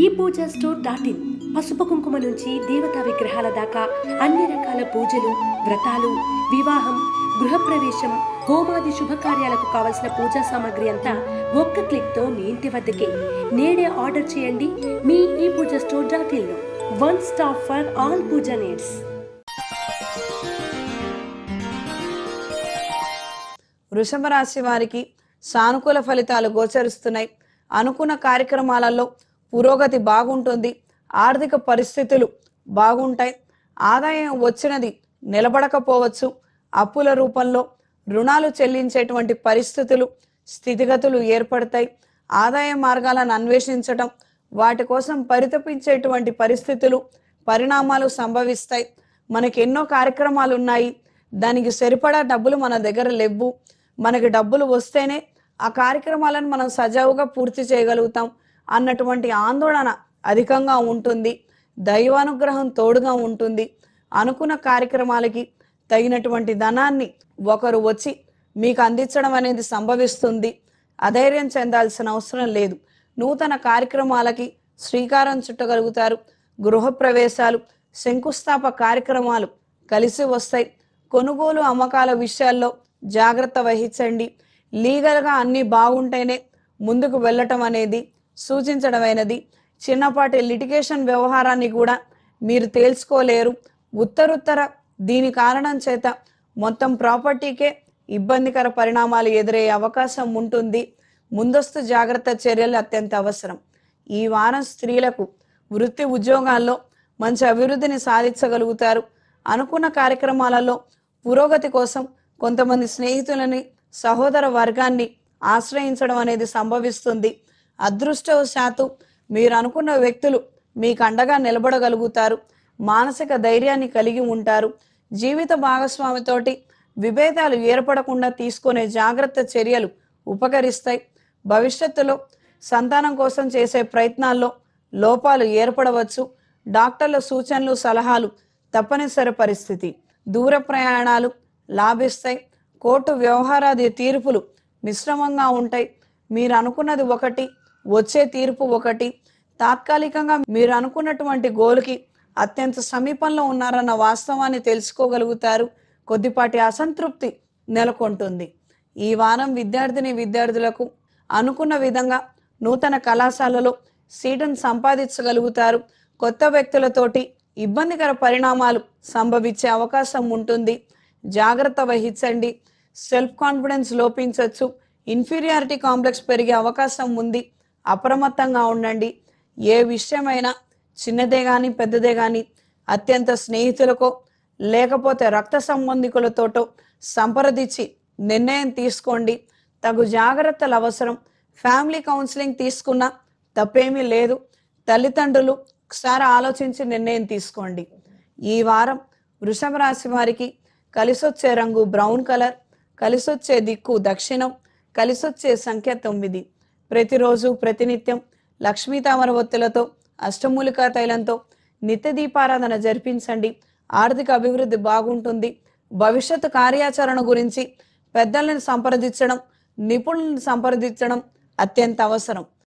ఈ puja store dot in పసుపు కుంకుమ నుంచి దేవతా విగ్రహాల దాకా అన్ని రకాల పూజలు వ్రతాలు వివాహం గృహప్రవేశం హోమాది శుభకార్యాలకు కావలసిన పూజా సామాగ్రి అంతా ఒక్క క్లిక్తో మీ ఇంటి వద్దకే నేడే ఆర్డర్ చేయండి మీ ఈ పూజ స్టోర్ డాట్ ఇన్లో one stop for all puja needs వృషభ రాశి వారికి సానుకూల ఫలితాలు గోచరిస్తున్నాయి అనుకున్న కార్యక్రమాలలో పురోగతి బాగుంటుంది ఆర్థిక పరిస్థితులు బాగుంటాయి ఆదాయం వచ్చినది నిలబడకపోవచ్చు అప్పుల రూపంలో రుణాలు చెల్లించేటువంటి పరిస్థితులు స్థితిగతులు ఏర్పడతాయి ఆదాయ మార్గాలను అన్వేషించటం వాటి కోసం పరితపించేటువంటి పరిస్థితులు పరిణామాలు సంభవిస్తాయి మనకి ఎన్నో కార్యక్రమాలు ఉన్నాయి దానికి సరిపడా డబ్బులు మన దగ్గర లేవు మనకి డబ్బులు వస్తేనే ఆ కార్యక్రమాలను మనం సజావుగా పూర్తి చేయగలుగుతాం అన్నటువంటి ఆందోళన అధికంగా ఉంటుంది దైవానుగ్రహం తోడుగా ఉంటుంది అనుకున్న కార్యక్రమాలకి తగినటువంటి ధనాన్ని ఒకరు వచ్చి మీకు అందించడం అనేది సంభవిస్తుంది అధైర్యం చెందాల్సిన అవసరం లేదు నూతన కార్యక్రమాలకి శ్రీకారం చుట్టగలుగుతారు గృహప్రవేశాలు శంకుస్థాప కార్యక్రమాలు కలిసి వస్తాయి కొనుగోలు అమ్మకాల విషయాల్లో జాగ్రత్త వహించండి లీగల్గా అన్నీ బాగుంటేనే ముందుకు వెళ్ళటం అనేది సూచించడమైనది చిన్నపాటి లిటిగేషన్ వ్యవహారాన్ని కూడా మీరు తేల్చుకోలేరు ఉత్తరుత్తర దీని కారణం చేత మొత్తం ప్రాపర్టీకే ఇబ్బందికర పరిణామాలు ఎదురయ్యే అవకాశం ఉంటుంది ముందస్తు జాగ్రత్త చర్యలు అత్యంత అవసరం ఈ వారం స్త్రీలకు వృత్తి ఉద్యోగాల్లో మంచి అభివృద్ధిని సాధించగలుగుతారు అనుకున్న కార్యక్రమాలలో పురోగతి కోసం కొంతమంది స్నేహితులని సహోదర వర్గాన్ని ఆశ్రయించడం అనేది సంభవిస్తుంది అదృష్టవశాత్తు మీరు అనుకున్న వ్యక్తులు మీకు అండగా నిలబడగలుగుతారు మానసిక ధైర్యాన్ని కలిగి ఉంటారు జీవిత భాగస్వామితోటి విభేదాలు ఏర్పడకుండా తీసుకునే జాగ్రత్త చర్యలు ఉపకరిస్తాయి భవిష్యత్తులో సంతానం కోసం చేసే ప్రయత్నాల్లో లోపాలు ఏర్పడవచ్చు డాక్టర్ల సూచనలు సలహాలు తప్పనిసరి పరిస్థితి దూర ప్రయాణాలు లాభిస్తాయి కోర్టు వ్యవహారాది తీర్పులు మిశ్రమంగా ఉంటాయి మీరు అనుకున్నది ఒకటి వచ్చే తీర్పు ఒకటి తాత్కాలికంగా మీరు అనుకున్నటువంటి గోలుకి అత్యంత సమీపంలో ఉన్నారన్న వాస్తవాన్ని తెలుసుకోగలుగుతారు కొద్దిపాటి అసంతృప్తి నెలకొంటుంది ఈ వారం విద్యార్థిని విద్యార్థులకు అనుకున్న విధంగా నూతన కళాశాలలో సీటును సంపాదించగలుగుతారు కొత్త వ్యక్తులతోటి ఇబ్బందికర పరిణామాలు సంభవించే అవకాశం ఉంటుంది జాగ్రత్త వహించండి సెల్ఫ్ కాన్ఫిడెన్స్ లోపించవచ్చు ఇన్ఫీరియారిటీ కాంప్లెక్స్ పెరిగే అవకాశం ఉంది అప్రమత్తంగా ఉండండి ఏ విషయమైనా చిన్నదే కానీ పెద్దదే కానీ అత్యంత స్నేహితులకో లేకపోతే రక్త సంబంధికులతోటో సంప్రదించి నిర్ణయం తీసుకోండి తగు జాగ్రత్తల అవసరం ఫ్యామిలీ కౌన్సిలింగ్ తీసుకున్నా తప్పేమీ లేదు తల్లిదండ్రులు ఒకసారి ఆలోచించి నిర్ణయం తీసుకోండి ఈ వారం వృషభ రాశి వారికి కలిసొచ్చే రంగు బ్రౌన్ కలర్ కలిసొచ్చే దిక్కు దక్షిణం కలిసొచ్చే సంఖ్య తొమ్మిది ప్రతిరోజు ప్రతినిత్యం లక్ష్మీ తామర ఒత్తులతో అష్టమూలికా తైలంతో నిత్య దీపారాధన జరిపించండి ఆర్థిక అభివృద్ధి బాగుంటుంది భవిష్యత్తు కార్యాచరణ గురించి పెద్దలను సంప్రదించడం నిపుణులను సంప్రదించడం అత్యంత అవసరం